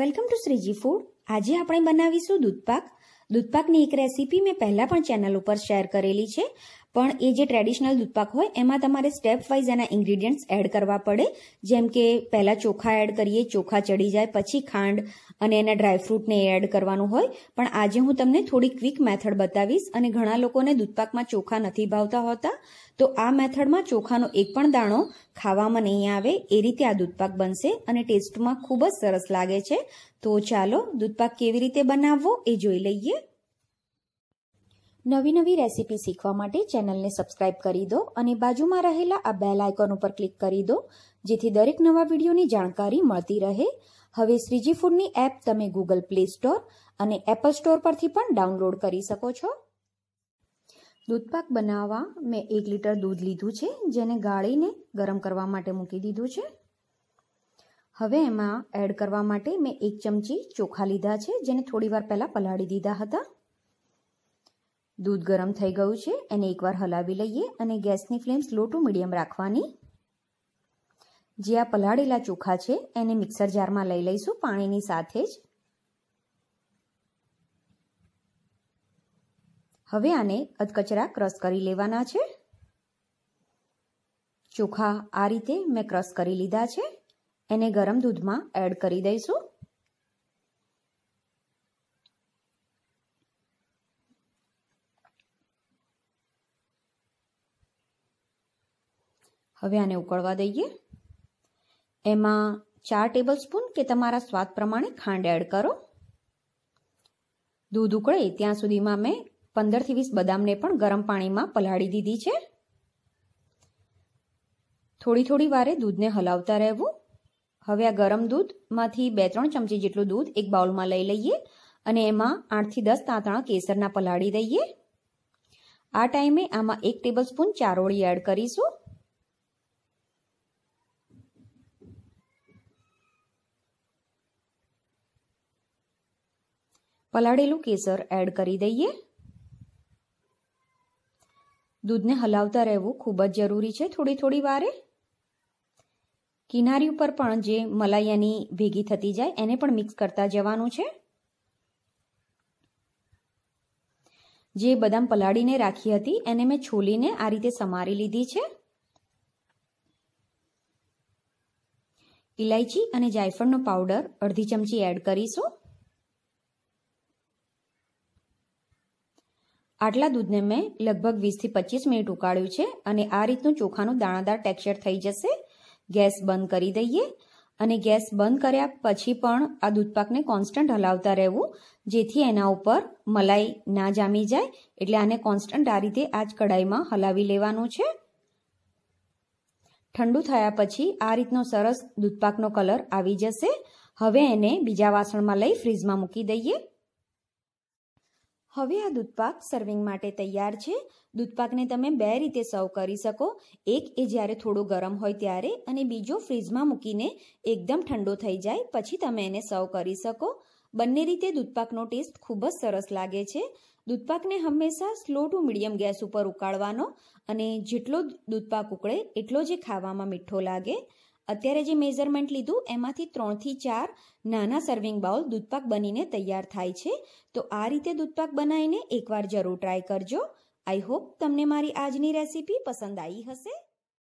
welcome to Shriji food આજે આપણે બનાવીશું દૂધપાક દૂધપાકની એક રેસીપી મેં પહેલાં પણ ચેનલ ઉપર શેર કરેલી છે પણ એ જે ટ્રેડિશનલ દૂધપાક હોય એમાં તમારે સ્ટેપ વાઇઝ એના ઇન્ગ્રીડિયન્ટ્સ એડ કરવા પડે જેમ કે પહેલાં ચોખા એડ કરીએ ચોખા ચડી જાય પછી ખાંડ અને એના ડ્રાયફ્રૂટને એડ કરવાનું હોય પણ આજે હું તમને થોડી ક્વિક મેથડ બતાવીશ અને ઘણા લોકોને દૂધપાકમાં ચોખા નથી ભાવતા હોતા તો આ મેથડમાં ચોખાનો એક પણ દાણો ખાવામાં નહીં આવે એ રીતે આ દૂધપાક બનશે અને ટેસ્ટમાં ખૂબ જ સરસ લાગે છે તો ચાલો દૂધપાક કેવી રીતે બનાવવો એ જોઈ લઈએ નવી નવી રેસીપી શીખવા માટે ચેનલને સબસ્ક્રાઇબ કરી દો અને બાજુમાં રહેલા આ બેલ આઇકોન ઉપર ક્લિક કરી દો જેથી દરેક નવા વિડીયોની જાણકારી મળતી રહે હવે શ્રીજી ફૂડની એપ તમે ગૂગલ પ્લે સ્ટોર અને એપલ સ્ટોર પરથી પણ ડાઉનલોડ કરી શકો છો દૂધપાક બનાવવા મેં એક લીટર દૂધ લીધું છે જેને ગાળીને ગરમ કરવા માટે મૂકી દીધું છે હવે એમાં એડ કરવા માટે મેં એક ચમચી ચોખા લીધા છે જેને થોડી વાર પહેલાં પલાળી દીધા હતા દૂધ ગરમ થઈ ગયું છે એને એકવાર હલાવી લઈએ અને ગેસની ફ્લેમ સ્લો ટુ મીડિયમ રાખવાની જે આ પલાળેલા ચોખા છે એને મિક્સર જારમાં લઈ લઈશું પાણીની સાથે જ હવે આને અધકચરા ક્રશ કરી લેવાના છે ચોખા આ રીતે મેં ક્રશ કરી લીધા છે એને ગરમ દૂધમાં એડ કરી દઈશું હવે આને ઉકળવા દઈએ એમાં ચાર ટેબલ સ્પૂન કે તમારા સ્વાદ પ્રમાણે ખાંડ એડ કરો દૂધ ઉકળે ત્યાં સુધીમાં મેં પંદરથી વીસ બદામને પણ ગરમ પાણીમાં પલાળી દીધી છે થોડી થોડી વારે દૂધને હલાવતા રહેવું હવે આ ગરમ દૂધમાંથી બે ત્રણ ચમચી જેટલું દૂધ એક બાઉલમાં લઈ લઈએ અને એમાં આઠથી દસ તાંતણા કેસરના પલાળી દઈએ આ ટાઈમે આમાં એક ટેબલ સ્પૂન ચારોળી એડ કરીશું પલાળેલું કેસર એડ કરી દઈએ દૂધને હલાવતા રહેવું ખૂબ જ જરૂરી છે થોડી થોડી વારે કિનારી ઉપર પણ જે મલાઈયાની ભેગી થતી જાય એને પણ મિક્સ કરતા જવાનું છે જે બદામ પલાળીને રાખી હતી એને મેં છોલીને આ રીતે સમારી લીધી છે ઇલાયચી અને જાયફળનો પાવડર અડધી ચમચી એડ કરીશું આટલા દૂધને મેં લગભગ વીસથી પચીસ મિનિટ ઉકાળ્યું છે અને આ રીતનું ચોખાનું દાણાદાર ટેક્સચર થઈ જશે ગેસ બંધ કરી દઈએ અને ગેસ બંધ કર્યા પછી પણ આ દૂધપાકને કોન્સ્ટન્ટ હલાવતા રહેવું જેથી એના ઉપર મલાઈ ના જામી જાય એટલે આને કોન્સ્ટન્ટ આ રીતે આ જ કઢાઈમાં હલાવી લેવાનું છે ઠંડુ થયા પછી આ રીતનો સરસ દૂધપાકનો કલર આવી જશે હવે એને બીજા વાસણમાં લઈ ફ્રીજમાં મૂકી દઈએ હવે આ દૂધપાક સર્વિંગ માટે તૈયાર છે દૂધપાકને તમે બે રીતે સર્વ કરી શકો એક એ જ્યારે થોડો ગરમ હોય ત્યારે અને બીજો ફ્રીજમાં મૂકીને એકદમ ઠંડો થઈ જાય પછી તમે એને સર્વ કરી શકો બંને રીતે દૂધપાકનો ટેસ્ટ ખૂબ જ સરસ લાગે છે દૂધપાકને હંમેશા સ્લો ટુ મીડિયમ ગેસ ઉપર ઉકાળવાનો અને જેટલો દૂધપાક ઉકળે એટલો જે ખાવામાં મીઠો લાગે અત્યારે જે મેઝરમેન્ટ લીધું એમાંથી ત્રણથી ચાર નાના સર્વિંગ બાઉલ દૂધપાક બનીને તૈયાર થાય છે તો આ રીતે દૂધપાક બનાવીને એકવાર જરૂર ટ્રાય કરજો આઈ હોપ તમને મારી આજની રેસીપી પસંદ આવી હશે